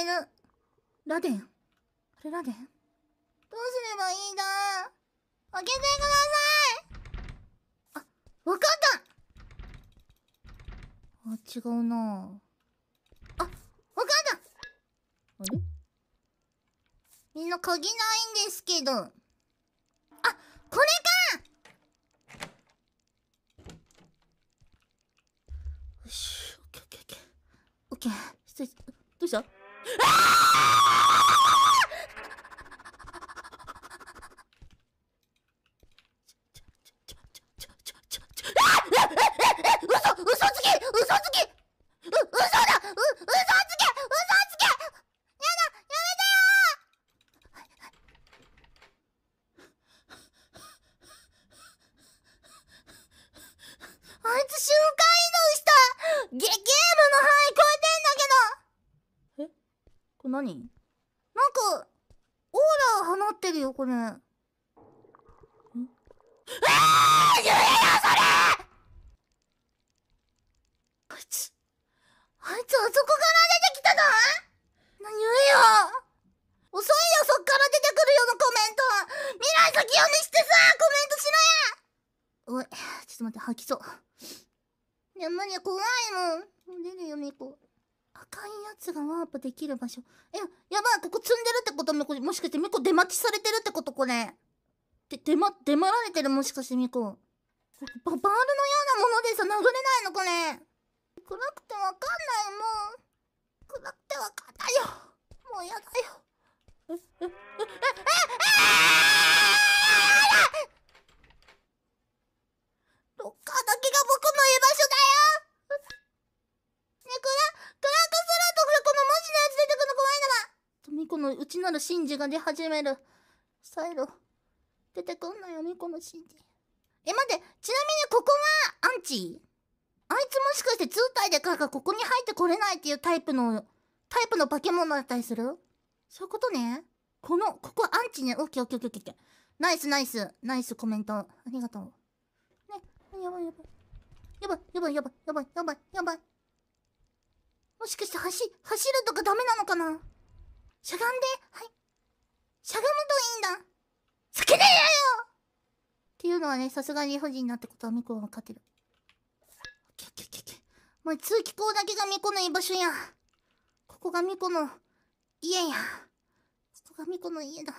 いラデンあれラデンどうすればいいんだ開けてくださいあわかったあ違うなあわかったあれみんな鍵ないんですけどあこれかよしオッケーオッケーオッケーどうした瞬間移動したゲ、ゲームの範囲超えてんだけどえこれ何なんか、オーラ放ってるよ、これ。んああ言えよ、それあいつ、あいつあそこから出てきたの何言えよ遅いよ、そっから出てくるようなコメント未来先読みしてさ、コメントしろやおい、ちょっと待って、吐きそう。や、無理、怖いもん。出るよ、みこ。赤いやつがワープできる場所。え、やばい、ここ積んでるってことみもしかしてみこ出待ちされてるってことこれ。で、出ま、出まられてるもしかしてみこ。バ、バールのようなものでさ、殴れないのこれ。暗くてわかんない、もう。暗くてわかんないよ。もうやだよ。え、え、え、この内なる真珠が出始める。サイロ、出てくんなよ、ミコの真珠。え、待って、ちなみにここは、アンチあいつもしかして2体でかがここに入ってこれないっていうタイプの、タイプの化け物だったりするそういうことね。この、ここアンチね。オッケーオッケーオッケーオッケー。ナイスナイス、ナイスコメント。ありがとう。ね、やばいやばい。やばいやばいやばいやばいやばいやばい。もしかして走、走るとかダメなのかなしゃがんで、はい。しゃがむといいんだ叫べやよっていうのはね、さすが理不尽なってことはミコは分かってる。けけもう通気口だけがミコの居場所や。ここがミコの家や。ここがミコの家だ。